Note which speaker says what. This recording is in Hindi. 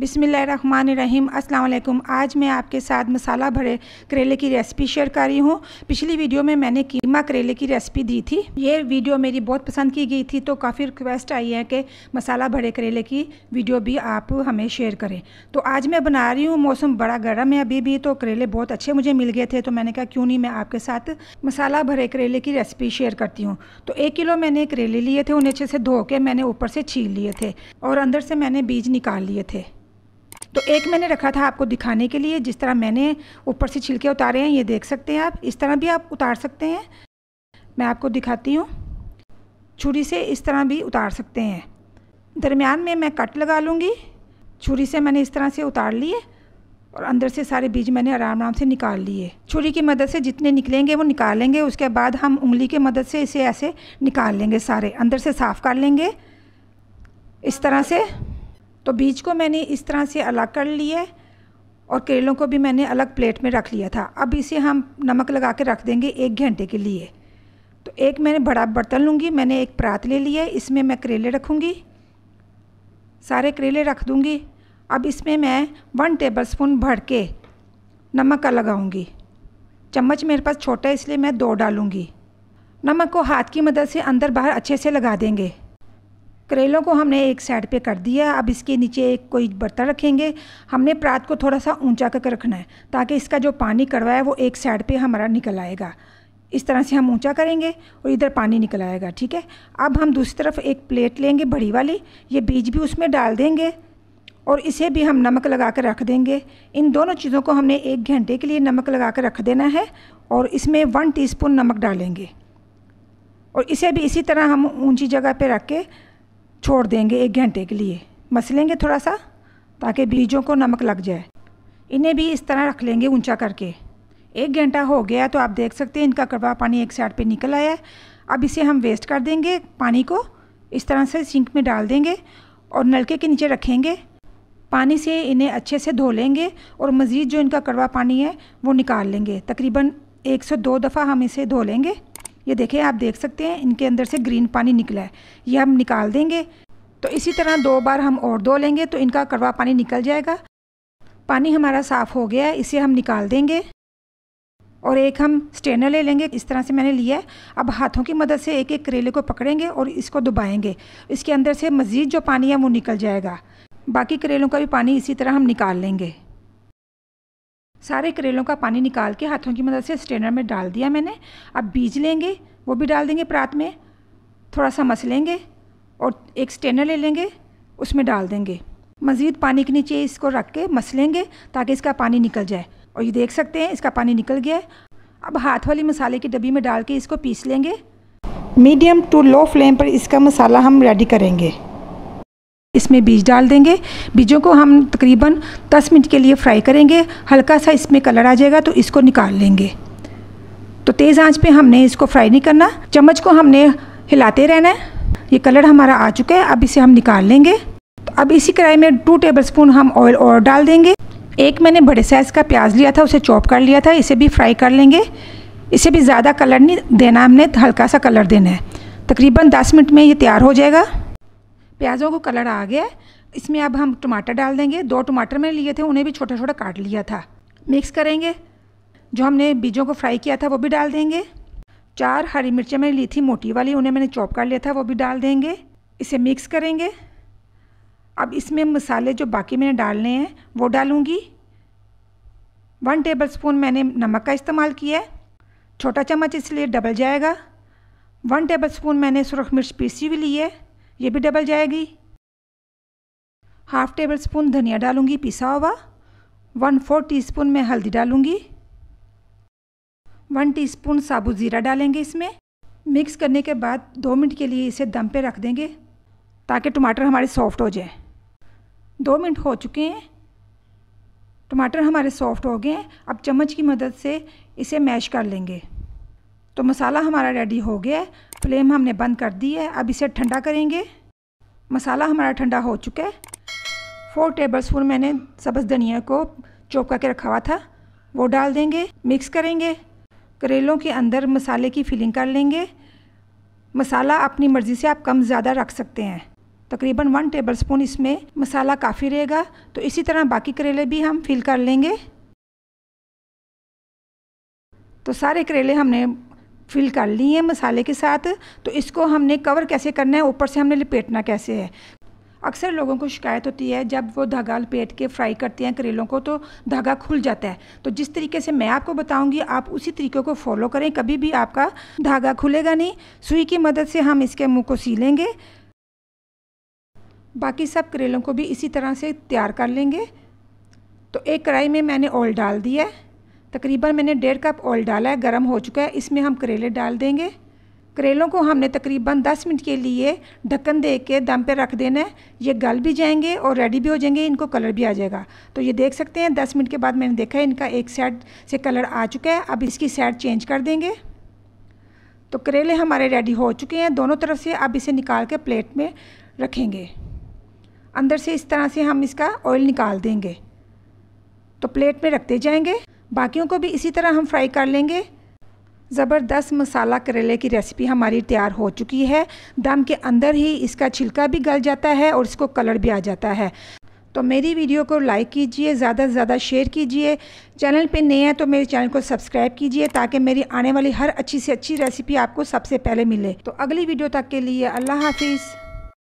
Speaker 1: बिसमीम् अल्लाम आज मैं आपके साथ मसाला भरे करेले की रेसिपी शेयर कर रही हूँ पिछली वीडियो में मैंने कीमा करेले की रेसिपी दी थी ये वीडियो मेरी बहुत पसंद की गई थी तो काफ़ी रिक्वेस्ट आई है कि मसाला भरे करेले की वीडियो भी आप हमें शेयर करें तो आज मैं बना रही हूँ मौसम बड़ा गर्म है अभी भी तो करेले बहुत अच्छे मुझे मिल गए थे तो मैंने कहा क्यों नहीं मैं आपके साथ मसाला भरे करेले की रेसिपी शेयर करती हूँ तो एक किलो मैंने करेले लिए थे उन्हें अच्छे से धो के मैंने ऊपर से छील लिए थे और अंदर से मैंने बीज निकाल लिए थे तो एक मैंने रखा था आपको दिखाने के लिए जिस तरह मैंने ऊपर से छिलके उतारे हैं ये देख सकते हैं आप इस तरह भी आप उतार सकते हैं मैं आपको दिखाती हूँ छुरी से इस तरह भी उतार सकते हैं दरमियान में मैं कट लगा लूँगी छुरी से मैंने इस तरह से उतार लिए और अंदर से सारे बीज मैंने आराम आराम से निकाल लिए छुरी की मदद से जितने निकलेंगे वो निकालेंगे उसके बाद हम उंगली की मदद से इसे ऐसे निकाल लेंगे सारे अंदर से साफ़ कर लेंगे इस तरह से तो बीज को मैंने इस तरह से अलग कर लिया और करेलों को भी मैंने अलग प्लेट में रख लिया था अब इसे हम नमक लगा के रख देंगे एक घंटे के लिए तो एक मैंने बड़ा बर्तन लूँगी मैंने एक परात ले लिया है इसमें मैं करेले रखूँगी सारे करेले रख दूँगी अब इसमें मैं वन टेबल स्पून भर के नमक का लगाऊँगी चम्मच मेरे पास छोटा है इसलिए मैं दो डालूँगी नमक को हाथ की मदद से अंदर बाहर अच्छे से लगा देंगे करेलों को हमने एक साइड पे कर दिया अब इसके नीचे एक कोई बर्तन रखेंगे हमने प्रात को थोड़ा सा ऊंचा करके रखना है ताकि इसका जो पानी कड़वा है वो एक साइड पे हमारा निकल आएगा इस तरह से हम ऊंचा करेंगे और इधर पानी निकल आएगा ठीक है अब हम दूसरी तरफ एक प्लेट लेंगे बड़ी वाली ये बीज भी उसमें डाल देंगे और इसे भी हम नमक लगा कर रख देंगे इन दोनों चीज़ों को हमने एक घंटे के लिए नमक लगा कर रख देना है और इसमें वन स्पून नमक डालेंगे और इसे भी इसी तरह हम ऊंची जगह पे रख के छोड़ देंगे एक घंटे के लिए मसलेंगे थोड़ा सा ताकि बीजों को नमक लग जाए इन्हें भी इस तरह रख लेंगे ऊंचा करके एक घंटा हो गया तो आप देख सकते हैं इनका कड़वा पानी एक साइड पे निकल आया है अब इसे हम वेस्ट कर देंगे पानी को इस तरह से सिंक में डाल देंगे और नलके के नीचे रखेंगे पानी से इन्हें अच्छे से धो लेंगे और मज़ीद जो इनका कड़वा पानी है वो निकाल लेंगे तकरीबन दो दफ़ा हम इसे धो लेंगे ये देखें आप देख सकते हैं इनके अंदर से ग्रीन पानी निकला है ये हम निकाल देंगे तो इसी तरह दो बार हम और धो लेंगे तो इनका कड़वा पानी निकल जाएगा पानी हमारा साफ़ हो गया है इसे हम निकाल देंगे और एक हम स्टेनर ले लेंगे इस तरह से मैंने लिया है अब हाथों की मदद से एक एक करेले को पकड़ेंगे और इसको दबाएंगे इसके अंदर से मज़ीद जो पानी है वो निकल जाएगा बाकी करेलों का भी पानी इसी तरह हम निकाल लेंगे सारे करेलों का पानी निकाल के हाथों की मदद से स्ट्रेनर में डाल दिया मैंने अब बीज लेंगे वो भी डाल देंगे प्रात में थोड़ा सा मस लेंगे और एक स्टेनर ले लेंगे उसमें डाल देंगे मज़ीद पानी के नीचे इसको रख के मस लेंगे ताकि इसका पानी निकल जाए और ये देख सकते हैं इसका पानी निकल गया अब हाथ वाली मसाले की डब्बी में डाल के इसको पीस लेंगे मीडियम टू लो फ्लेम पर इसका मसाला हम रेडी करेंगे इसमें बीज डाल देंगे बीजों को हम तकरीबन 10 मिनट के लिए फ्राई करेंगे हल्का सा इसमें कलर आ जाएगा तो इसको निकाल लेंगे तो तेज़ आंच पे हमने इसको फ्राई नहीं करना चम्मच को हमने हिलाते रहना है ये कलर हमारा आ चुका है अब इसे हम निकाल लेंगे तो अब इसी कढ़ाई में टू टेबल स्पून हम ऑयल और डाल देंगे एक मैंने बड़े साइज़ का प्याज लिया था उसे चॉप कर लिया था इसे भी फ्राई कर लेंगे इसे भी ज़्यादा कलर नहीं देना हमने हल्का सा कलर देना है तकरीबन 10 मिनट में ये तैयार हो जाएगा प्याज़ों को कलर आ गया इसमें अब हम टमाटर डाल देंगे दो टमाटर मैंने लिए थे उन्हें भी छोटा छोटा काट लिया था मिक्स करेंगे जो हमने बीजों को फ्राई किया था वो भी डाल देंगे चार हरी मिर्चें मैंने ली थी मोटी वाली उन्हें मैंने चॉप कर लिया था वो भी डाल देंगे इसे मिक्स करेंगे अब इसमें मसाले जो बाकी मैंने डालने हैं वो डालूँगी वन टेबल स्पून मैंने नमक का इस्तेमाल किया है छोटा चम्मच इसलिए डबल जाएगा वन टेबल स्पून मैंने सुरख मिर्च पीसी हुई ली है ये भी डबल जाएगी हाफ टेबल स्पून धनिया डालूंगी पिसा हुआ वन फोर टीस्पून में हल्दी डालूंगी वन टीस्पून साबुत ज़ीरा डालेंगे इसमें मिक्स करने के बाद दो मिनट के लिए इसे दम पे रख देंगे ताकि टमाटर हमारे सॉफ्ट हो जाए दो मिनट हो चुके हैं टमाटर हमारे सॉफ्ट हो गए हैं अब चम्मच की मदद से इसे मैश कर लेंगे तो मसाला हमारा रेडी हो गया है फ्लेम हमने बंद कर दी है अब इसे ठंडा करेंगे मसाला हमारा ठंडा हो चुका है फोर टेबल स्पून मैंने सब्ज़ धनिया को चौप करके रखा हुआ था वो डाल देंगे मिक्स करेंगे करेलों के अंदर मसाले की फिलिंग कर लेंगे मसाला अपनी मर्ज़ी से आप कम ज़्यादा रख सकते हैं तकरीबन वन टेबल स्पून इसमें मसाला काफ़ी रहेगा तो इसी तरह बाकी करेले भी हम फिल कर लेंगे तो सारे करेले हमने फिल कर ली है मसाले के साथ तो इसको हमने कवर कैसे करना है ऊपर से हमने लपेटना कैसे है अक्सर लोगों को शिकायत होती है जब वो धागा लपेट के फ्राई करते हैं करेलों को तो धागा खुल जाता है तो जिस तरीके से मैं आपको बताऊंगी आप उसी तरीके को फॉलो करें कभी भी आपका धागा खुलेगा नहीं सुई की मदद से हम इसके मुंह को सी लेंगे बाकी सब करेलों को भी इसी तरह से तैयार कर लेंगे तो एक कढ़ाई में मैंने ऑयल डाल दिया है तकरीबन मैंने डेढ़ कप ऑयल डाला है गर्म हो चुका है इसमें हम करेले डाल देंगे करेलों को हमने तकरीबन 10 मिनट के लिए ढक्कन दे के दम पे रख देना है ये गल भी जाएंगे और रेडी भी हो जाएंगे इनको कलर भी आ जाएगा तो ये देख सकते हैं 10 मिनट के बाद मैंने देखा है इनका एक साइड से कलर आ चुका है अब इसकी साइड चेंज कर देंगे तो करेले हमारे रेडी हो चुके हैं दोनों तरफ से अब इसे निकाल के प्लेट में रखेंगे अंदर से इस तरह से हम इसका ऑयल निकाल देंगे तो प्लेट में रखते जाएंगे बाकियों को भी इसी तरह हम फ्राई कर लेंगे ज़बरदस्त मसाला करेले की रेसिपी हमारी तैयार हो चुकी है दम के अंदर ही इसका छिलका भी गल जाता है और इसको कलर भी आ जाता है तो मेरी वीडियो को लाइक कीजिए ज़्यादा से ज़्यादा शेयर कीजिए चैनल पे नए हैं तो मेरे चैनल को सब्सक्राइब कीजिए ताकि मेरी आने वाली हर अच्छी से अच्छी रेसिपी आपको सबसे पहले मिले तो अगली वीडियो तक के लिए अल्लाह हाफिज़